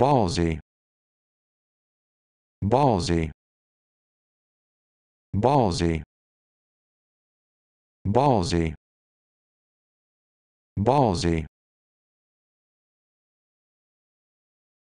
ballsy ballsy ballsy ballsy ballsy